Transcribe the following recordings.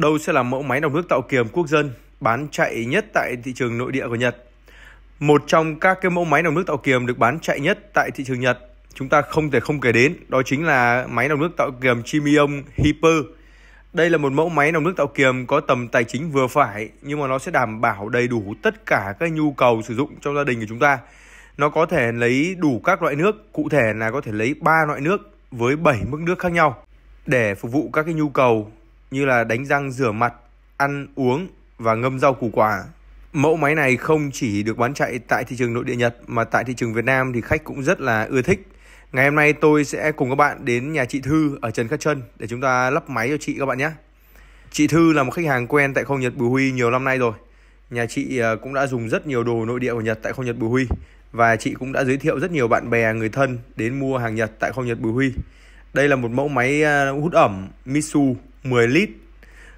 Đâu sẽ là mẫu máy lọc nước tạo kiềm quốc dân bán chạy nhất tại thị trường nội địa của Nhật? Một trong các cái mẫu máy lọc nước tạo kiềm được bán chạy nhất tại thị trường Nhật chúng ta không thể không kể đến đó chính là máy lọc nước tạo kiềm Chimion Hyper. Đây là một mẫu máy lọc nước tạo kiềm có tầm tài chính vừa phải nhưng mà nó sẽ đảm bảo đầy đủ tất cả các nhu cầu sử dụng trong gia đình của chúng ta. Nó có thể lấy đủ các loại nước, cụ thể là có thể lấy 3 loại nước với 7 mức nước khác nhau để phục vụ các cái nhu cầu như là đánh răng rửa mặt, ăn uống và ngâm rau củ quả. Mẫu máy này không chỉ được bán chạy tại thị trường nội địa Nhật mà tại thị trường Việt Nam thì khách cũng rất là ưa thích. Ngày hôm nay tôi sẽ cùng các bạn đến nhà chị Thư ở Trần Khắc Trân để chúng ta lắp máy cho chị các bạn nhé. Chị Thư là một khách hàng quen tại Không Nhật Bùi Huy nhiều năm nay rồi. Nhà chị à, cũng đã dùng rất nhiều đồ nội địa của Nhật tại Không Nhật Bùi Huy và chị cũng đã giới thiệu rất nhiều bạn bè người thân đến mua hàng Nhật tại Không Nhật Bùi Huy. Đây là một mẫu máy à, hút ẩm Mitsu 10 lít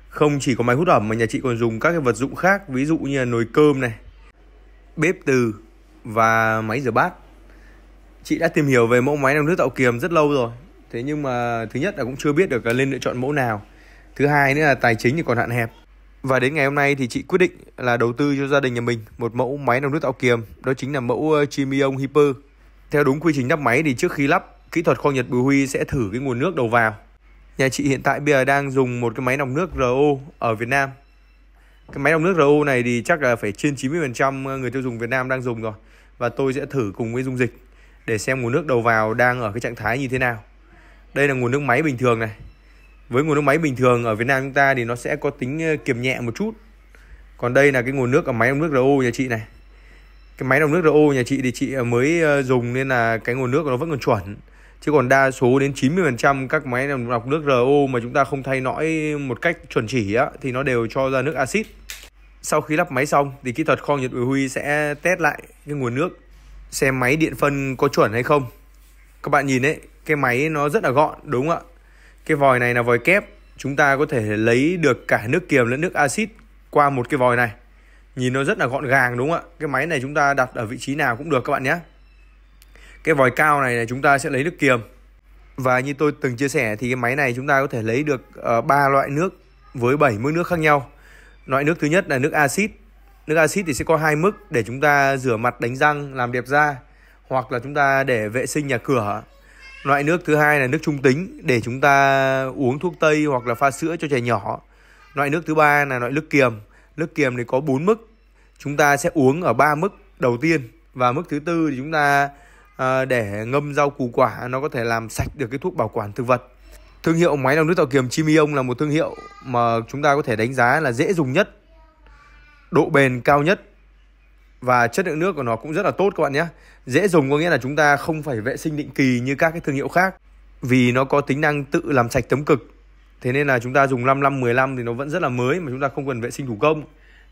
không chỉ có máy hút ẩm mà nhà chị còn dùng các cái vật dụng khác ví dụ như là nồi cơm này bếp từ và máy rửa bát chị đã tìm hiểu về mẫu máy làm nước tạo kiềm rất lâu rồi thế nhưng mà thứ nhất là cũng chưa biết được là nên lựa chọn mẫu nào thứ hai nữa là tài chính thì còn hạn hẹp và đến ngày hôm nay thì chị quyết định là đầu tư cho gia đình nhà mình một mẫu máy làm nước tạo kiềm đó chính là mẫu ờ, Chimion Hyper theo đúng quy trình lắp máy thì trước khi lắp kỹ thuật kho Nhật Bùi Huy sẽ thử cái nguồn nước đầu vào Nhà chị hiện tại bây giờ đang dùng một cái máy lọc nước RO ở Việt Nam Cái máy lọc nước RO này thì chắc là phải trên 90% người tiêu dùng Việt Nam đang dùng rồi Và tôi sẽ thử cùng với dung dịch để xem nguồn nước đầu vào đang ở cái trạng thái như thế nào Đây là nguồn nước máy bình thường này Với nguồn nước máy bình thường ở Việt Nam chúng ta thì nó sẽ có tính ờ, kiềm nhẹ một chút Còn đây là cái nguồn nước ở máy lọc nước RO nhà chị này Cái máy lọc nước RO nhà chị thì chị ờ, mới ờ, dùng nên là cái nguồn nước nó vẫn còn chuẩn chứ còn đa số đến 90% các máy lọc nước RO mà chúng ta không thay nõi một cách chuẩn chỉ á, thì nó đều cho ra nước axit sau khi lắp máy xong thì kỹ thuật kho nhiệt Bùi Huy sẽ test lại cái nguồn nước xem máy điện phân có chuẩn hay không các bạn nhìn đấy cái máy nó rất là gọn đúng không ạ cái vòi này là vòi kép chúng ta có thể lấy được cả nước kiềm lẫn nước axit qua một cái vòi này nhìn nó rất là gọn gàng đúng không ạ cái máy này chúng ta đặt ở vị trí nào cũng được các bạn nhé cái vòi cao này là chúng ta sẽ lấy nước kiềm và như tôi từng chia sẻ thì cái máy này chúng ta có thể lấy được ờ, ba uh, loại nước với 7 mức nước khác nhau loại nước thứ nhất là nước axit nước axit thì sẽ có hai mức để chúng ta rửa mặt đánh răng làm đẹp da hoặc là chúng ta để vệ sinh nhà cửa loại nước thứ hai là nước trung tính để chúng ta uống thuốc tây hoặc là pha sữa cho trẻ nhỏ loại nước thứ ba là loại nước kiềm nước kiềm thì có 4 mức chúng ta sẽ uống ở ba mức đầu tiên và mức thứ tư thì chúng ta Ờ, để ngâm rau củ quả nó có thể làm sạch được cái thuốc bảo quản thực vật thương hiệu máy lọc nước tạo kiềm Chimion là một thương hiệu mà chúng ta có thể đánh giá là dễ dùng nhất độ bền cao nhất và chất lượng nước của nó cũng rất là tốt các bạn nhé dễ dùng có nghĩa là chúng ta không phải vệ sinh định kỳ như các cái thương hiệu khác vì nó có tính năng tự làm sạch tấm cực thế nên là chúng ta dùng 5 năm 15 thì nó vẫn rất là mới mà chúng ta không cần vệ sinh thủ công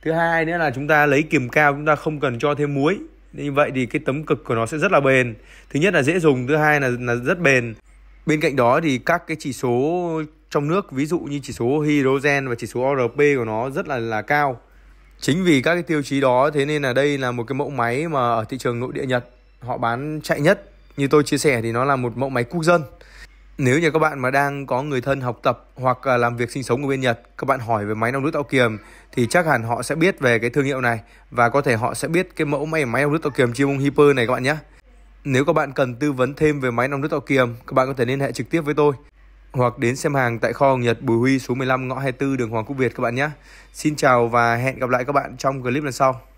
thứ hai nữa là chúng ta lấy kiềm cao chúng ta không cần cho thêm muối như vậy thì cái tấm cực của nó sẽ rất là bền thứ nhất là dễ dùng thứ hai là là rất bền bên cạnh đó thì các cái chỉ số trong nước ví dụ như chỉ số hydrogen và chỉ số ORP của nó rất là là cao chính vì các cái tiêu chí đó thế nên là đây là một cái mẫu máy mà ở thị trường nội địa Nhật họ bán chạy nhất như tôi chia sẻ thì nó là một mẫu máy quốc dân nếu như các bạn mà đang có người thân học tập hoặc làm việc sinh sống ở bên Nhật, các bạn hỏi về máy nong nước tạo kiềm thì chắc hẳn họ sẽ biết về cái thương hiệu này và có thể họ sẽ biết cái mẫu máy máy nong nước tạo kiềm Chimong Hyper này các bạn nhé. Nếu các bạn cần tư vấn thêm về máy nong nước tạo kiềm, các bạn có thể liên hệ trực tiếp với tôi hoặc đến xem hàng tại kho Nhật Bùi Huy số 15 ngõ 24 đường Hoàng Quốc Việt các bạn nhé. Xin chào và hẹn gặp lại các bạn trong clip lần sau.